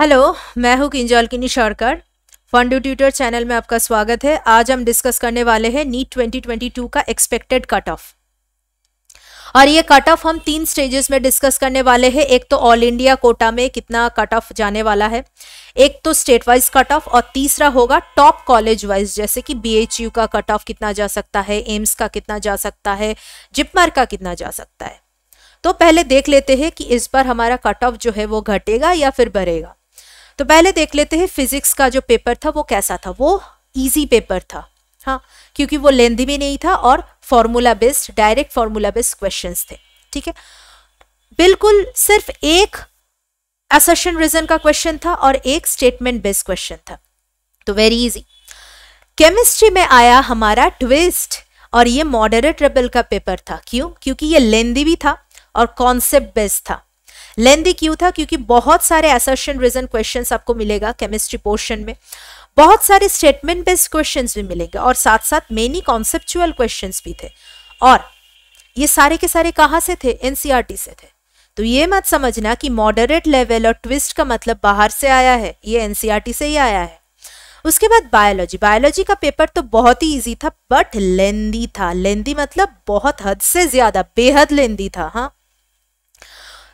Hello मैं हूं किंजॉलकिनी शौरकर फंडू tutor channel में आपका स्वागत है आज हम डिस्कस करने वाले हैं नीट 2022 का एक्सपेक्टेड कट ऑफ और ये कट ऑफ हम तीन स्टेजेस में डिस्कस करने वाले हैं एक तो ऑल इंडिया कोटा में कितना कट ऑफ जाने वाला है एक तो स्टेट वाइज कट ऑफ और तीसरा होगा टॉप कॉलेज वाइज जैसे कि बीएचयू का कट ऑफ कितना जा सकता है एम्स का कितना जा सकता है जिपमर का कितना जा सकता है तो पहले देख लेते हैं कि इस बार हमारा कट ऑफ जो है वो घटेगा या फिर बढ़ेगा तो पहले देख लेते हैं फिजिक्स का जो पेपर था वो कैसा था वो ईजी पेपर था हाँ क्योंकि वो लेंदी भी नहीं था और formula based direct formula based question थे ठीक है बिल्कुल सिर्फ एक असर्शन रीजन का क्वेश्चन था और एक स्टेटमेंट बेस्ड क्वेश्चन था तो वेरी इजी केमिस्ट्री में आया हमारा ट्विस्ट और ये मॉडरेट रेबल का पेपर था क्यों क्योंकि ये लेंदी भी था और कॉन्सेप्ट बेस्ड था लेंदी क्यों था क्योंकि बहुत सारे एसर्शन रीजन क्वेश्चन आपको मिलेगा केमिस्ट्री पोर्शन में बहुत सारे स्टेटमेंट बेस्ड क्वेश्चन भी मिलेंगे और साथ साथ मेनी कॉन्सेप्चुअल क्वेश्चन भी थे और ये सारे के सारे कहाँ से थे एनसीआरटी e से थे तो ये मत समझना कि मॉडरेट लेवल और ट्विस्ट का मतलब बाहर से आया है ये एनसीआरटी e से ही आया है उसके बाद बायोलॉजी बायोलॉजी का पेपर तो बहुत ही इजी था बट लेंदी था लेंदी मतलब बहुत हद से ज्यादा बेहद लेंदी था हाँ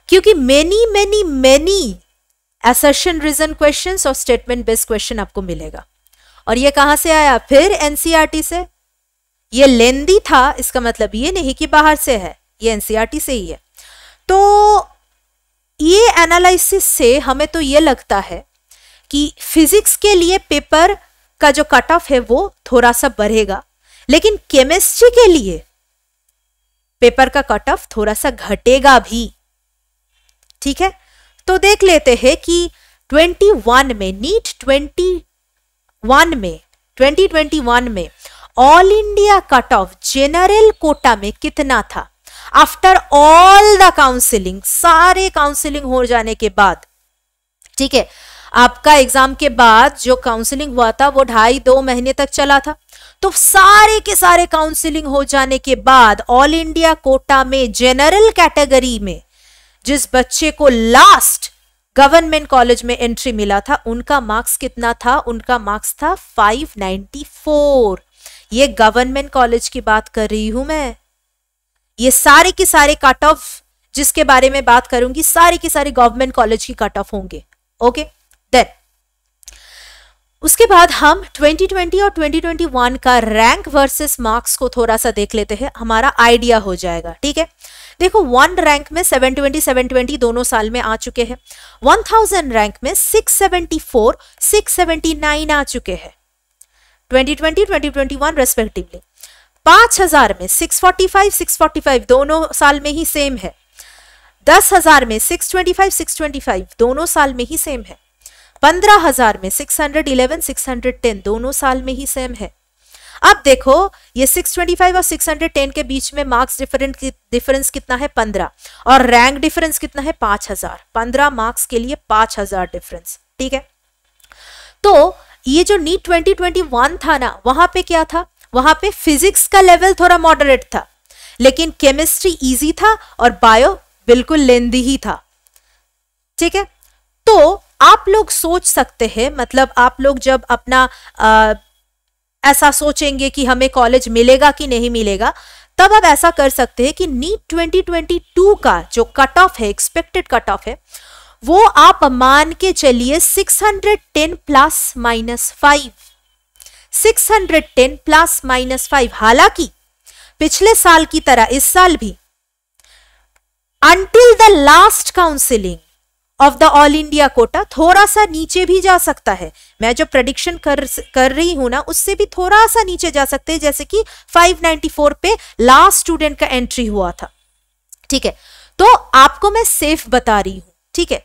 क्योंकि many many many assertion reason question और स्टेटमेंट बेस्ड क्वेश्चन आपको मिलेगा और ये कहाँ से आया फिर एनसीआरटी e से ये लेंदी था इसका मतलब ये नहीं कि बाहर से है ये एनसीईआरटी e से ही है तो ये एनालिसिस से हमें तो ये लगता है कि फिजिक्स के लिए पेपर का जो कट ऑफ है वो थोड़ा सा बढ़ेगा लेकिन केमिस्ट्री के लिए पेपर का कट ऑफ थोड़ा सा घटेगा भी ठीक है तो देख लेते हैं कि 21 में नीट 21 में 2021 में all India cut off general quota में कितना था आफ्टर ऑल द काउंसिलिंग सारे काउंसिलिंग हो जाने के बाद ठीक है आपका एग्जाम के बाद जो काउंसलिंग हुआ था वो ढाई दो महीने तक चला था तो सारे के सारे काउंसलिंग हो जाने के बाद ऑल इंडिया कोटा में जनरल कैटेगरी में जिस बच्चे को लास्ट गवर्नमेंट कॉलेज में एंट्री मिला था उनका मार्क्स कितना था उनका मार्क्स था 594 ये गवर्नमेंट कॉलेज की बात कर रही हूं मैं ये सारे के सारे कट ऑफ जिसके बारे में बात करूंगी सारे के सारे गवर्नमेंट कॉलेज की कट ऑफ होंगे ओके देन उसके बाद हम 2020 और 2021 का रैंक वर्सेस मार्क्स को थोड़ा सा देख लेते हैं हमारा आइडिया हो जाएगा ठीक है देखो वन रैंक में सेवन ट्वेंटी दोनों साल में आ चुके हैं थाउजेंड रैंक में सेवेंटी नाइन आ चुके हैं ट्वेंटी वन रेस्पेक्टिवली हजार में फोर्टी फाइव दोनों साल में ही सेम है हजार में ट्वेंटी फाइव दोनों साल में ही सेम है हजार में हंड्रेड टेन दोनों साल में ही सेम है अब देखो ये 625 और 610 के बीच में मार्क्स डिफरेंट डिफरेंस कितना है 15 और रैंक डिफरेंस कितना है 5000 15 मार्क्स के लिए 5000 डिफरेंस ठीक है तो ये जो नीट 2021 था ना वहां पे क्या था वहां पे फिजिक्स का लेवल थोड़ा मॉडरेट था लेकिन केमिस्ट्री इजी था और बायो बिल्कुल लेंदी ही था ठीक है तो आप लोग सोच सकते हैं मतलब आप लोग जब अपना आ, ऐसा सोचेंगे कि हमें कॉलेज मिलेगा कि नहीं मिलेगा तब आप ऐसा कर सकते हैं कि नीट 2022 का जो कट ऑफ है एक्सपेक्टेड कट ऑफ है वो आप मान के चलिए 610 plus minus five 610 plus minus five हालांकि पिछले साल की तरह इस साल भी until the last counselling of the all India quota थोड़ा सा नीचे भी जा सकता है मैं जो प्रडिक्शन कर कर रही हूं ना उससे भी थोड़ा सा नीचे जा सकते हैं जैसे कि 594 पे लास्ट स्टूडेंट का एंट्री हुआ था ठीक है तो आपको मैं सेफ बता रही हूं ठीक है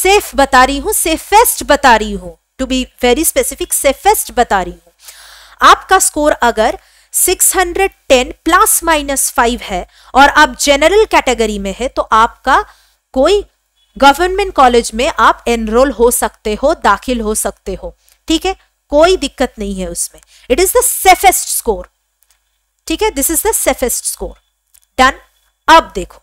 सेफ बता रही हूं सेफेस्ट बता रही हूं to be very specific safest बता रही हूं आपका स्कोर अगर 610 प्लस माइनस 5 है और आप जनरल कैटेगरी में है तो आपका कोई गवर्नमेंट कॉलेज में आप एनरोल हो सकते हो दाखिल हो सकते हो ठीक है कोई दिक्कत नहीं है उसमें it is the safest score ठीक है this is the safest score done अब देखो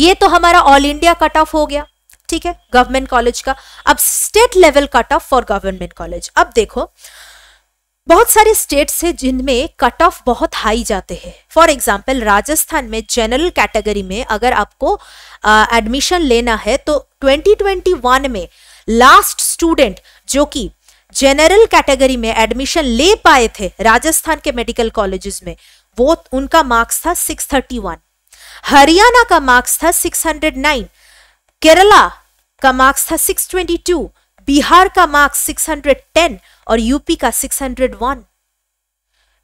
ये तो हमारा ऑल इंडिया कट ऑफ हो गया ठीक है गवर्नमेंट कॉलेज का अब state level cut off for government college अब देखो बहुत सारे स्टेट्स हैं जिनमें कट ऑफ बहुत हाई जाते हैं फॉर एग्जाम्पल राजस्थान में जनरल कैटेगरी में अगर आपको एडमिशन लेना है तो 2021 में लास्ट स्टूडेंट जो कि जनरल कैटेगरी में एडमिशन ले पाए थे राजस्थान के मेडिकल कॉलेजेस में वो उनका मार्क्स था 631 हरियाणा का मार्क्स था 609 केरला का मार्क्स था 622 बिहार का मार्क्स 610 और यूपी का 601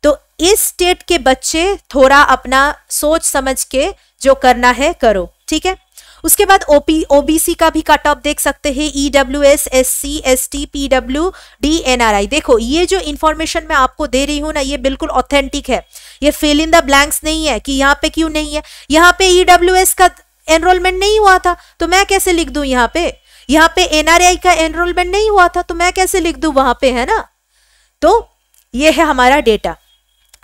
तो इस स्टेट के बच्चे थोड़ा अपना सोच समझ के जो करना है करो ठीक है उसके बाद ओपी ओबीसी का भी कट ऑफ देख सकते हैं E W S S C S T P W D N R I देखो ये जो इन्फॉर्मेशन मैं आपको दे रही हूँ ना ये बिल्कुल ऑथेंटिक है ये फिल इन द ब्लैंक्स नहीं है कि यहाँ पे क्यों नहीं है यहाँ पे ई डब्ल्यू एस का एनरोलमेंट नहीं हुआ था तो मैं कैसे लिख दूँ यहाँ पे यहाँ पे एनआरआई का एनरोलमेंट नहीं हुआ था तो मैं कैसे लिख दू वहां पे है ना तो ये है हमारा डेटा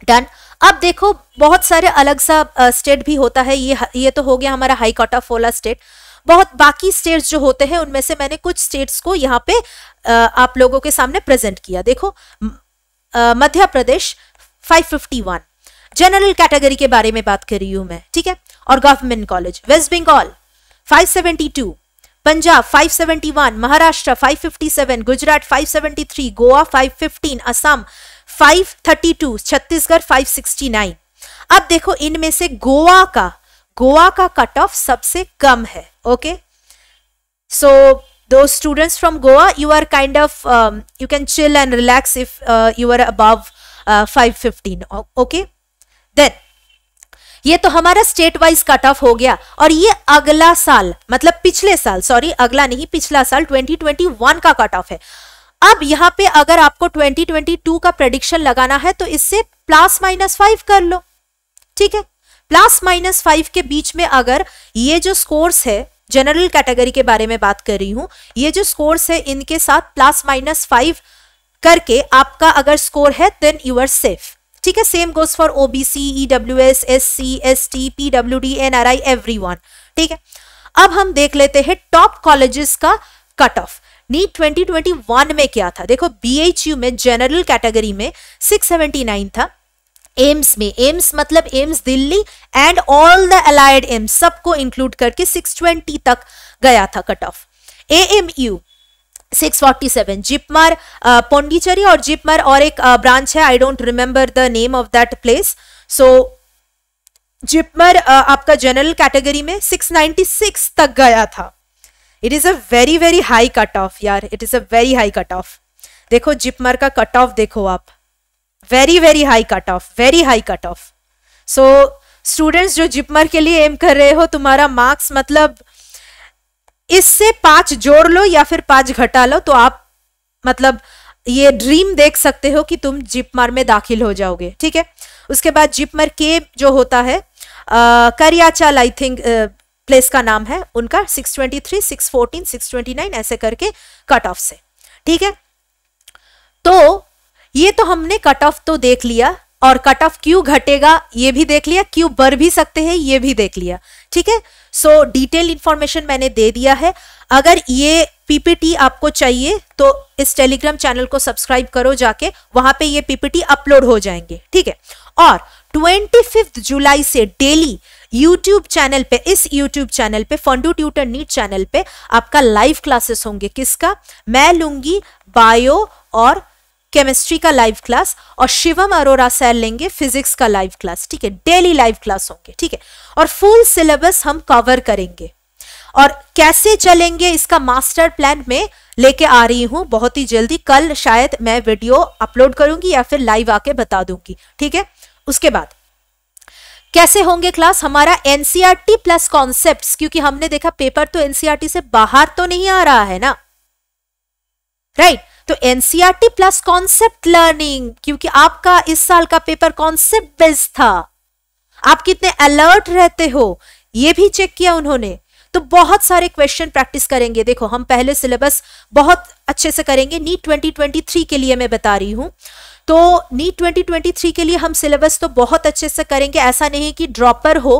डन अब देखो बहुत सारे अलग सा स्टेट भी होता है ये ये तो हो गया हमारा हाई कॉट ऑफ ओला स्टेट बहुत बाकी स्टेट्स जो होते हैं उनमें से मैंने कुछ स्टेट्स को यहाँ पे आप लोगों के सामने प्रेजेंट किया देखो मध्य प्रदेश 551 जनरल कैटेगरी के बारे में बात कर रही हूँ मैं ठीक है और गवर्नमेंट कॉलेज वेस्ट बंगाल 572 पंजाब 571, महाराष्ट्र 557, गुजरात 573, गोवा 515, असम 532, छत्तीसगढ़ 569. अब देखो इनमें से गोवा का गोवा का कट ऑफ सबसे कम है okay so those students from Goa you are kind of you can chill and relax if you are above fifteen okay then ये तो हमारा स्टेट वाइज कट ऑफ हो गया और ये अगला साल मतलब पिछले साल सॉरी अगला नहीं पिछला साल 2021 का कट ऑफ है अब यहाँ पे अगर आपको 2022 का प्रेडिक्शन लगाना है तो इससे प्लस माइनस फाइव कर लो ठीक है प्लस माइनस फाइव के बीच में अगर ये जो स्कोर्स है जनरल कैटेगरी के बारे में बात कर रही हूं ये जो स्कोर्स है इनके साथ प्लस माइनस फाइव करके आपका अगर स्कोर है देन यू आर सेफ ठीक है same goes for O B C E W S S C S T P W D N R I everyone ठीक है अब हम देख लेते हैं टॉप कॉलेजेस का कट ऑफ नीट 2021 में क्या था देखो बीएचयू में जनरल कैटेगरी में 679 था एम्स में एम्स मतलब AIIMS Delhi and all the allied AIIMS सबको इंक्लूड करके 620 तक गया था cut off A M U 647 Jipmar uh, Pondicherry और जिपमार और एक ब्रांच है I don't remember the name of that place so JIPMER आपका जनरल कैटेगरी में 696 तक गया था it is a very very high cut off यार it is a very high cut off देखो जिपमर का कट ऑफ देखो आप very very high cut off very high cut off so students जो जिपमर के लिए एम कर रहे हो तुम्हारा मार्क्स मतलब इससे पांच जोड़ लो या फिर पांच घटा लो तो आप मतलब ये ड्रीम देख सकते हो कि तुम जिपमर में दाखिल हो जाओगे ठीक है उसके बाद जिपमर के जो होता है करियाचाल आई थिंक प्लेस का नाम है उनका 623, 614, 629 ऐसे करके कट ऑफ से ठीक है तो ये तो हमने कट ऑफ तो देख लिया और कट ऑफ क्यों घटेगा ये भी देख लिया क्यों बढ़ भी सकते हैं ये भी देख लिया ठीक है सो डिटेल इन्फॉर्मेशन मैंने दे दिया है अगर ये पीपीटी आपको चाहिए तो इस टेलीग्राम चैनल को सब्सक्राइब करो जाके वहां पे ये पीपीटी अपलोड हो जाएंगे ठीक है और ट्वेंटी फिफ्थ जुलाई से डेली यूट्यूब चैनल पे इस यूट्यूब चैनल पे फंडू ट्यूटर नीट चैनल पे आपका लाइव क्लासेस होंगे किसका मैं लूंगी बायो और केमिस्ट्री का लाइव क्लास और शिवम अरोरा सर लेंगे फिजिक्स का लाइव क्लास ठीक है डेली लाइव क्लास होंगे ठीक है और फुल सिलेबस हम कवर करेंगे और कैसे चलेंगे इसका मास्टर प्लान में लेके आ रही हूं बहुत ही जल्दी कल शायद मैं वीडियो अपलोड करूंगी या फिर लाइव आके बता दूंगी ठीक है उसके बाद कैसे होंगे क्लास हमारा एनसीईआरटी प्लस कॉन्सेप्ट्स क्योंकि हमने देखा पेपर तो एनसीईआरटी e से बाहर तो नहीं आ रहा है ना राइट right? तो एनसीआरटी प्लस कॉन्सेप्ट लर्निंग क्योंकि आपका इस साल का पेपर कॉन्सेप्ट बेस्ड था आप कितने अलर्ट रहते हो ये भी चेक किया उन्होंने तो बहुत सारे क्वेश्चन प्रैक्टिस करेंगे देखो हम पहले सिलेबस बहुत अच्छे से करेंगे नीट 2023 e e के लिए मैं बता रही हूँ तो नीट 2023 e के लिए हम सिलेबस तो बहुत अच्छे से करेंगे ऐसा नहीं कि ड्रॉपर हो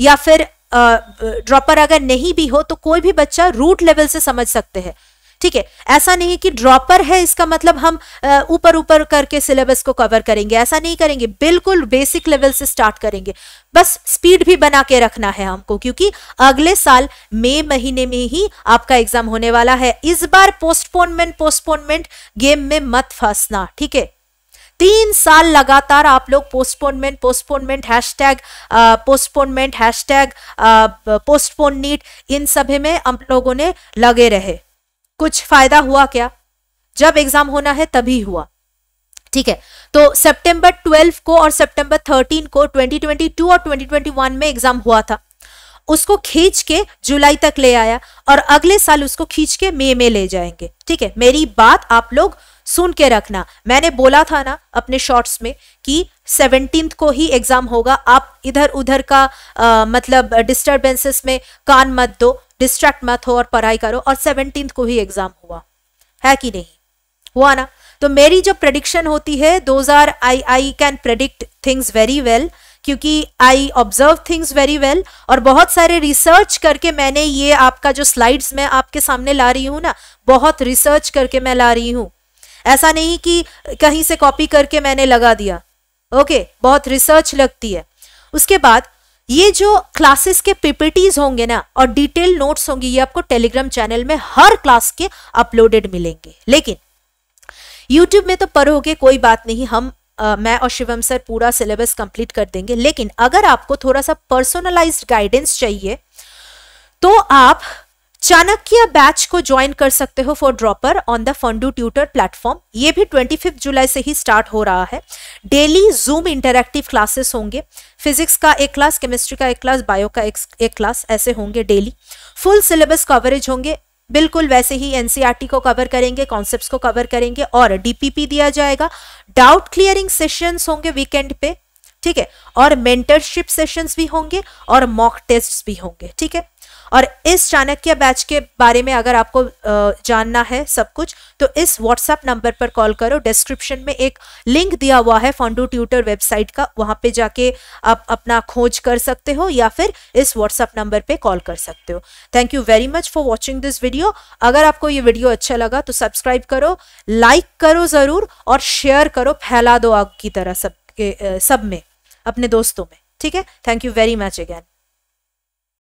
या फिर ड्रॉपर अगर नहीं भी हो तो कोई भी बच्चा रूट लेवल से समझ सकते हैं ठीक है ऐसा नहीं कि ड्रॉपर है इसका मतलब हम ऊपर ऊपर करके सिलेबस को कवर करेंगे ऐसा नहीं करेंगे बिल्कुल बेसिक लेवल से स्टार्ट करेंगे बस स्पीड भी बना के रखना है हमको क्योंकि अगले साल मई महीने में ही आपका एग्जाम होने वाला है इस बार पोस्टपोनमेंट पोस्टपोनमेंट गेम में मत फंसना ठीक है तीन साल लगातार आप लोग postponement postponement hashtag postponement hashtag postpone NEET इन सभी में हम लोगों ने लगे रहे कुछ फायदा हुआ क्या जब एग्जाम होना है तभी हुआ ठीक है तो सितंबर 12 को और सितंबर 13 को 2022 और 2021 में एग्जाम हुआ था उसको खींच के जुलाई तक ले आया और अगले साल उसको खींच के मई में ले जाएंगे ठीक है मेरी बात आप लोग सुन के रखना मैंने बोला था ना अपने शॉर्ट्स में कि सेवनटीन को ही एग्जाम होगा आप इधर उधर का आ, मतलब डिस्टर्बेंसेस में कान मत दो डिस्ट्रैक्ट मत हो और पढ़ाई करो और सेवनटीन को ही एग्जाम हुआ है कि नहीं हुआ ना तो मेरी जो प्रडिक्शन होती है those are I I can predict things very well क्योंकि I observe things very well और बहुत सारे रिसर्च करके मैंने ये आपका जो स्लाइड्स मैं आपके सामने ला रही हूँ ना बहुत रिसर्च करके मैं ला रही हूँ ऐसा नहीं कि कहीं से कॉपी करके मैंने लगा दिया ओके okay, बहुत रिसर्च लगती है उसके बाद ये जो क्लासेस के पीपीटीज होंगे ना और डिटेल नोट्स होंगे ये आपको टेलीग्राम चैनल में हर क्लास के अपलोडेड मिलेंगे लेकिन यूट्यूब में तो पर पढ़ोगे कोई बात नहीं हम Uh, मैं और शिवम सर पूरा सिलेबस कंप्लीट कर देंगे लेकिन अगर आपको थोड़ा सा पर्सनलाइज्ड गाइडेंस चाहिए तो आप चाणक्य बैच को ज्वाइन कर सकते हो for dropper on the Fundoo tutor platform ये भी 25 जुलाई से ही स्टार्ट हो रहा है डेली जूम इंटरेक्टिव क्लासेस होंगे फिजिक्स का एक क्लास केमिस्ट्री का एक क्लास बायो का एक क्लास ऐसे होंगे डेली फुल सिलेबस कवरेज होंगे बिल्कुल वैसे ही एनसीईआरटी e को कवर करेंगे कॉन्सेप्ट्स को कवर करेंगे और डीपीपी दिया जाएगा डाउट क्लियरिंग सेशंस होंगे वीकेंड पे ठीक है और मेंटरशिप सेशंस भी होंगे और मॉक टेस्ट भी होंगे ठीक है और इस चाणक्य बैच के बारे में अगर आपको जानना है सब कुछ तो इस व्हाट्सएप नंबर पर कॉल करो डिस्क्रिप्शन में एक लिंक दिया हुआ है फॉन्डू ट्यूटर वेबसाइट का वहाँ पे जाके आप अपना खोज कर सकते हो या फिर इस व्हाट्सएप नंबर पे कॉल कर सकते हो thank you very much for watching this video अगर आपको ये वीडियो अच्छा लगा तो सब्सक्राइब करो लाइक करो ज़रूर और शेयर करो फैला दो आग की तरह सब सब में अपने दोस्तों में ठीक है thank you very much again